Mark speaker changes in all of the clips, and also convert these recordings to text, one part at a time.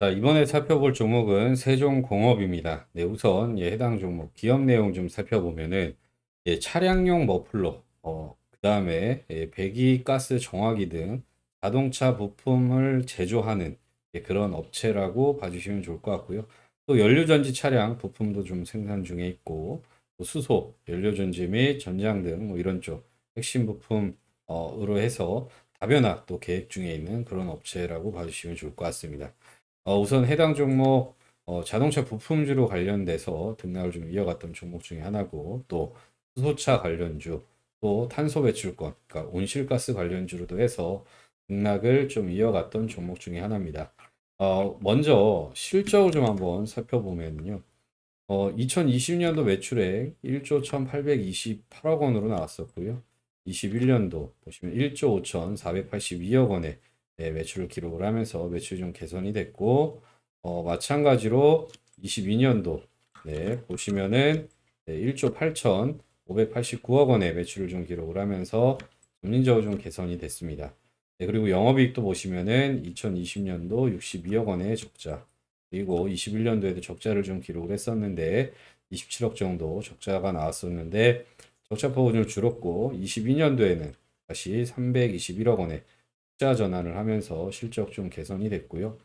Speaker 1: 자, 이번에 살펴볼 종목은 세종공업입니다. 네, 우선 예, 해당 종목 기업 내용 좀 살펴보면은 예, 차량용 머플러, 어, 그 다음에 예, 배기가스 정화기 등 자동차 부품을 제조하는 예, 그런 업체라고 봐주시면 좋을 것 같고요. 또 연료전지 차량 부품도 좀 생산 중에 있고 또 수소, 연료전지 및 전장 등뭐 이런 쪽 핵심 부품으로 어, 해서 다변화 또 계획 중에 있는 그런 업체라고 봐주시면 좋을 것 같습니다. 어, 우선 해당 종목 어, 자동차 부품주로 관련돼서 등락을 좀 이어갔던 종목 중에 하나고 또 수소차 관련주 또 탄소 배출권 그러니까 온실가스 관련주로도 해서 등락을 좀 이어갔던 종목 중에 하나입니다. 어, 먼저 실적을 좀 한번 살펴보면요. 어, 2020년도 매출액 1조 1828억 원으로 나왔었고요. 21년도 보시면 1조 5482억 원에 네, 매출을 기록을 하면서 매출이 좀 개선이 됐고 어, 마찬가지로 22년도 네, 보시면은 네, 1조 8천 589억 원의 매출을 좀 기록을 하면서 점진적으로 좀 개선이 됐습니다. 네, 그리고 영업이익도 보시면은 2020년도 62억 원의 적자 그리고 21년도에도 적자를 좀 기록을 했었는데 27억 정도 적자가 나왔었는데 적자폭은 좀 줄었고 22년도에는 다시 321억 원의 자 전환을 하면서 실적 좀 개선이 됐고요.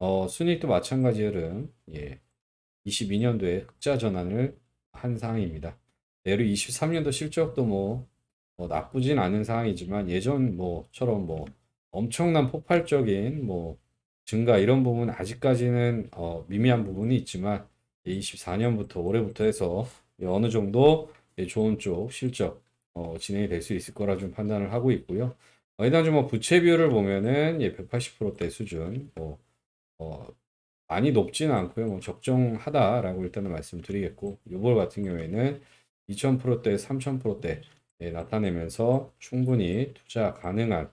Speaker 1: 어, 순익도 마찬가지 흐 예, 22년도에 흑자 전환을 한 상황입니다. 내로 23년도 실적도 뭐, 뭐, 나쁘진 않은 상황이지만 예전 뭐처럼 뭐 엄청난 폭발적인 뭐 증가 이런 부분 아직까지는 어, 미미한 부분이 있지만 24년부터 올해부터 해서 어느 정도 좋은 쪽 실적 어, 진행이 될 수 있을 거라 좀 판단을 하고 있고요. 이날 좀뭐 부채 비율을 보면은 예, 180%대 수준 뭐 어, 많이 높지는 않고요. 뭐 적정하다라고 일단은 말씀드리겠고 요볼 같은 경우에는 2000%대, 3000%대 예, 나타내면서 충분히 투자 가능한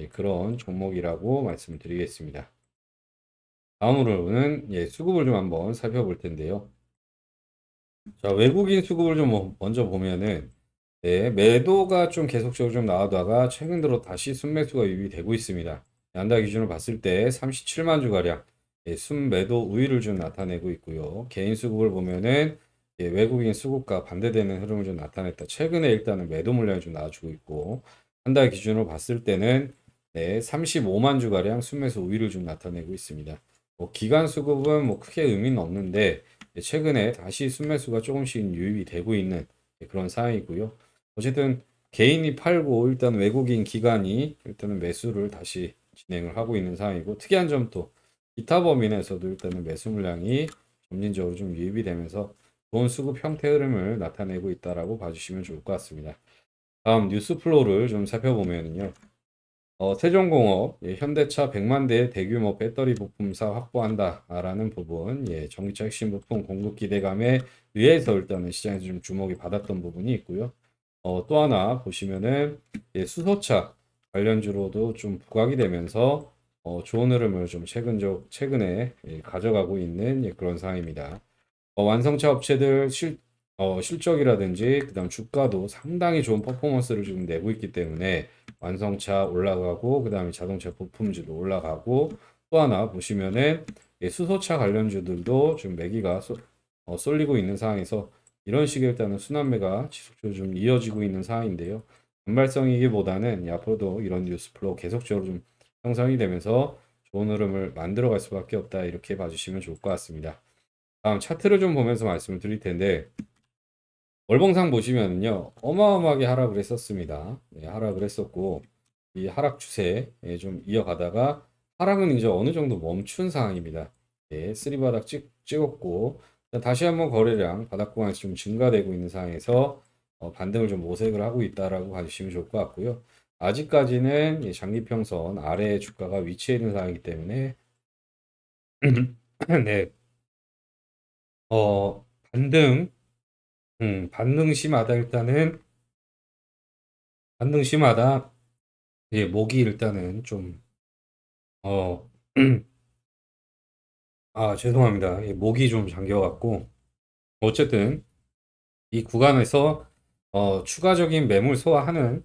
Speaker 1: 예, 그런 종목이라고 말씀 드리겠습니다. 다음으로는 예, 수급을 좀 한번 살펴볼 텐데요. 자, 외국인 수급을 좀 먼저 보면은 네, 매도가 좀 계속적으로 좀 나오다가 최근 들어 다시 순매수가 유입되고 있습니다. 난다 기준으로 봤을 때 37만 주가량 예, 순매도 우위를 좀 나타내고 있고요. 개인 수급을 보면은 예, 외국인 수급과 반대되는 흐름을 좀 나타냈다. 최근에 일단은 매도 물량이 좀 나와주고 있고 한달 기준으로 봤을 때는 네, 35만 주가량 순매수 우위를 좀 나타내고 있습니다. 뭐 기간 수급은 뭐 크게 의미는 없는데 예, 최근에 다시 순매수가 조금씩 유입이 되고 있는 예, 그런 상황이고요. 어쨌든 개인이 팔고 일단 외국인 기관이 일단은 매수를 다시 진행을 하고 있는 상황이고 특이한 점또 기타 범위내에서도 일단은 매수 물량이 점진적으로 좀 유입이 되면서 좋은 수급 형태 흐름을 나타내고 있다라고 봐주시면 좋을 것 같습니다. 다음 뉴스 플로우를 좀 살펴보면요. 어, 세종공업 예, 현대차 100만 대 대규모 배터리 부품사 확보한다라는 부분, 예, 전기차 핵심 부품 공급 기대감에 의해서 일단은 시장에서 좀 주목이 받았던 부분이 있고요. 어, 또 하나 보시면은 예, 수소차 관련주로도 좀 부각이 되면서 어, 좋은 흐름을 좀 최근적, 최근에 예, 가져가고 있는 예, 그런 상황입니다. 어, 완성차 업체들 실, 어, 실적이라든지 그다음 주가도 상당히 좋은 퍼포먼스를 지금 내고 있기 때문에 완성차 올라가고 그다음에 자동차 부품주도 올라가고 또 하나 보시면은 예, 수소차 관련주들도 지금 매기가 쏠, 어, 쏠리고 있는 상황에서 이런 식의 일단은 순환매가 지속적으로 좀 이어지고 있는 상황인데요. 단발성이기보다는 앞으로도 이런 뉴스플로우 계속적으로 좀 형성이 되면서 좋은 흐름을 만들어 갈 수밖에 없다 이렇게 봐주시면 좋을 것 같습니다. 다음 차트를 좀 보면서 말씀을 드릴 텐데 월봉상 보시면은요 어마어마하게 하락을 했었습니다. 네, 하락을 했었고 이 하락 추세에 좀 이어가다가 하락은 이제 어느 정도 멈춘 상황입니다. 네, 쓰리바닥 찍, 찍었고 다시 한번 거래량 바닥공간이좀 증가되고 있는 상황에서 어, 반등을 좀 모색을 하고 있다라고 봐주시면 좋을 것 같고요. 아직까지는 장기평선 아래 주가가 위치해 있는 상황이기 때문에 네. 어, 반등 음, 반등 시마다 일단은 반등 시마다 예, 목이 일단은 좀 어, 아, 죄송합니다. 예, 목이 좀 잠겨갖고. 어쨌든, 이 구간에서 어, 추가적인 매물 소화하는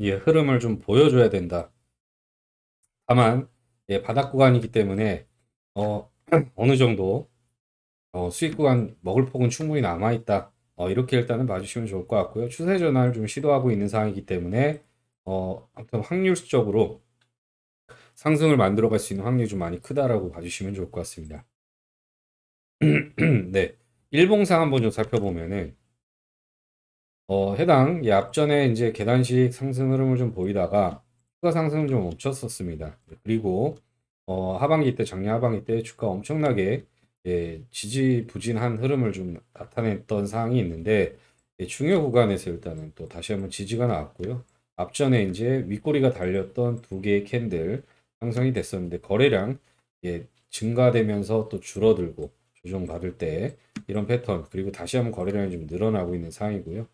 Speaker 1: 예, 흐름을 좀 보여줘야 된다. 다만, 예, 바닥 구간이기 때문에 어, 어느 정도 어, 수익 구간 먹을 폭은 충분히 남아있다. 어, 이렇게 일단은 봐주시면 좋을 것 같고요. 추세 전환을 좀 시도하고 있는 상황이기 때문에 어, 아무튼 확률적으로 상승을 만들어갈 수 있는 확률이 좀 많이 크다라고 봐주시면 좋을 것 같습니다. 네, 일봉상 한번 좀 살펴보면은 어, 해당 예, 앞전에 이제 계단식 상승 흐름을 좀 보이다가 추가 상승을 좀 멈췄었습니다. 네, 그리고 어, 하반기 때 작년 하반기 때 주가 엄청나게 예, 지지부진한 흐름을 좀 나타냈던 사항이 있는데 예, 중요 구간에서 일단은 또 다시 한번 지지가 나왔고요. 앞전에 이제 윗꼬리가 달렸던 두 개의 캔들 상승이 됐었는데 거래량 예, 증가되면서 또 줄어들고 조정받을 때 이런 패턴 그리고 다시 한번 거래량이 좀 늘어나고 있는 상황이고요.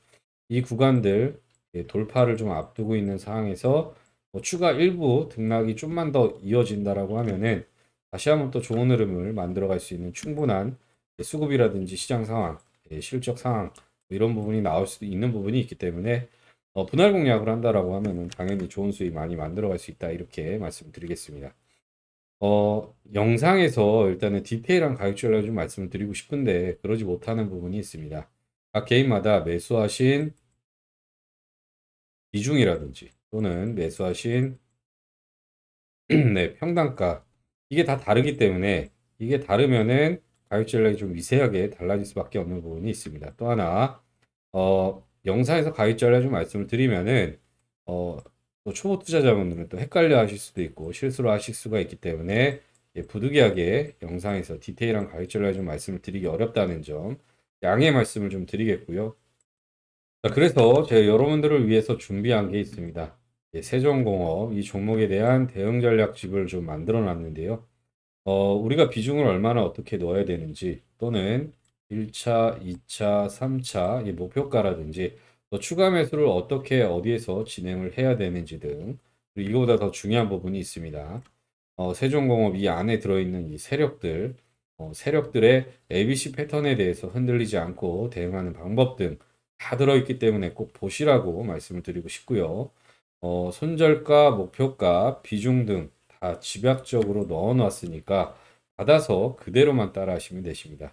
Speaker 1: 이 구간들 예, 돌파를 좀 앞두고 있는 상황에서 뭐 추가 일부 등락이 좀만 더 이어진다라고 하면은 다시 한번 또 좋은 흐름을 만들어갈 수 있는 충분한 예, 수급이라든지 시장 상황, 예, 실적 상황 뭐 이런 부분이 나올 수도 있는 부분이 있기 때문에 어, 분할 공략을 한다라고 하면은 당연히 좋은 수익 많이 만들어갈 수 있다 이렇게 말씀드리겠습니다. 어, 영상에서 일단은 디테일한 가격 전략을 좀 말씀을 드리고 싶은데 그러지 못하는 부분이 있습니다. 각 개인마다 매수하신 비중이라든지 또는 매수하신 네, 평단가 이게 다 다르기 때문에 이게 다르면은 가격 전략이 좀 미세하게 달라질 수밖에 없는 부분이 있습니다. 또 하나 어, 영상에서 가입자를 좀 말씀을 드리면은 어, 또 초보 투자자분들은 또 헷갈려 하실 수도 있고 실수를 하실 수가 있기 때문에 예, 부득이하게 영상에서 디테일한 가입자를 좀 말씀을 드리기 어렵다는 점 양해 말씀을 좀 드리겠고요. 자, 그래서 제가 여러분들을 위해서 준비한 게 있습니다. 예, 세종공업 이 종목에 대한 대응 전략집을 좀 만들어 놨는데요. 어, 우리가 비중을 얼마나 어떻게 넣어야 되는지 또는 1차, 2차, 3차 이 목표가라든지 또 추가 매수를 어떻게 어디에서 진행을 해야 되는지 등 그리고 이거보다 더 중요한 부분이 있습니다. 어, 세종공업 이 안에 들어있는 이 세력들 어, 세력들의 ABC 패턴에 대해서 흔들리지 않고 대응하는 방법 등 다 들어있기 때문에 꼭 보시라고 말씀을 드리고 싶고요. 어, 손절가, 목표가, 비중 등 다 집약적으로 넣어놨으니까 받아서 그대로만 따라 하시면 되십니다.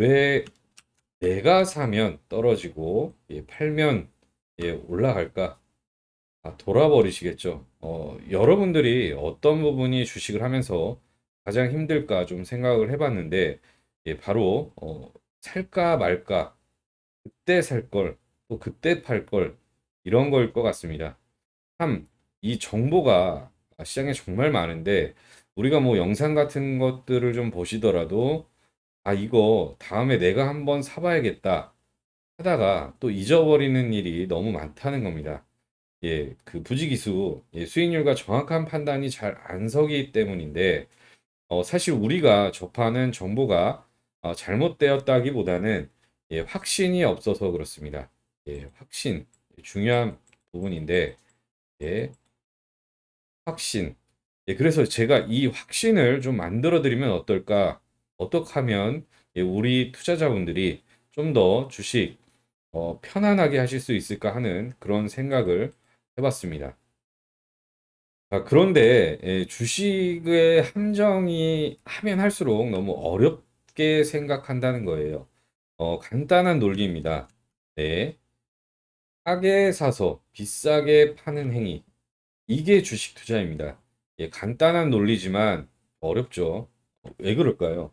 Speaker 1: 왜 내가 사면 떨어지고 예, 팔면 예, 올라갈까? 아, 돌아버리시겠죠. 어, 여러분들이 어떤 부분이 주식을 하면서 가장 힘들까 좀 생각을 해봤는데 예, 바로 어, 살까 말까 그때 살 걸 또 그때 팔 걸 이런 걸 것 같습니다. 참 이 정보가 시장에 정말 많은데 우리가 뭐 영상 같은 것들을 좀 보시더라도 아, 이거 다음에 내가 한번 사봐야겠다 하다가 또 잊어버리는 일이 너무 많다는 겁니다. 예, 그 부지기수, 예, 수익률과 정확한 판단이 잘 안 서기 때문인데, 어, 사실 우리가 접하는 정보가 어, 잘못되었다기보다는 예, 확신이 없어서 그렇습니다. 예, 확신, 중요한 부분인데, 예, 확신. 예, 그래서 제가 이 확신을 좀 만들어 드리면 어떨까 어떻게 하면 우리 투자자분들이 좀 더 주식 어, 편안하게 하실 수 있을까 하는 그런 생각을 해봤습니다. 아, 그런데 예, 주식의 함정이 하면 할수록 너무 어렵게 생각한다는 거예요. 어, 간단한 논리입니다. 네. 싸게 사서 비싸게 파는 행위. 이게 주식 투자입니다. 예, 간단한 논리지만 어렵죠. 왜 그럴까요?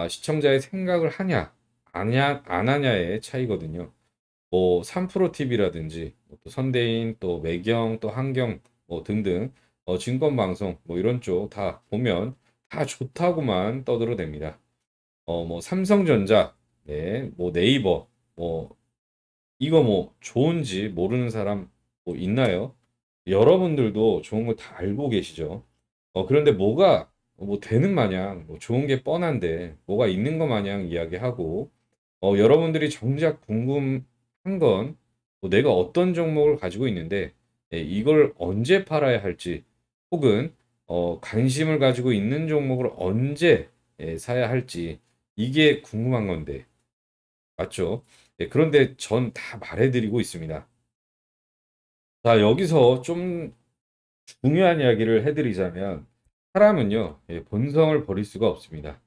Speaker 1: 아, 시청자의 생각을 하냐, 아냐, 안 하냐의 차이거든요. 뭐, 3프로 TV라든지, 뭐 또 선대인, 또 매경, 또 한경, 뭐 등등, 어, 증권방송, 뭐 이런 쪽 다 보면 다 좋다고만 떠들어댑니다. 어, 뭐, 삼성전자, 네, 뭐 네이버, 뭐, 이거 뭐 좋은지 모르는 사람 뭐 있나요? 여러분들도 좋은 거 다 알고 계시죠? 어, 그런데 뭐가 어, 뭐 되는 마냥 뭐 좋은 게 뻔한데 뭐가 있는 것 마냥 이야기하고 어, 여러분들이 정작 궁금한 건뭐 내가 어떤 종목을 가지고 있는데 예, 이걸 언제 팔아야 할지 혹은 어, 관심을 가지고 있는 종목을 언제 예, 사야 할지 이게 궁금한 건데 맞죠? 예, 그런데 전 다 말해드리고 있습니다. 자 여기서 좀 중요한 이야기를 해드리자면 사람은요 예, 본성을 버릴 수가 없습니다.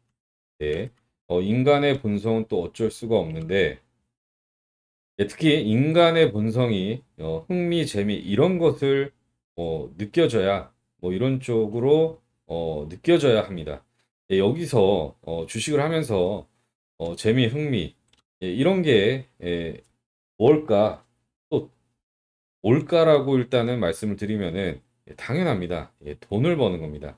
Speaker 1: 예, 어, 인간의 본성은 또 어쩔 수가 없는데 예, 특히 인간의 본성이 어, 흥미 재미 이런 것을 어, 느껴져야 뭐 이런 쪽으로 어, 느껴져야 합니다. 예, 여기서 어, 주식을 하면서 어, 재미 흥미 예, 이런 게 예, 뭘까 또 뭘까라고 일단은 말씀을 드리면은 예, 당연합니다. 예, 돈을 버는 겁니다.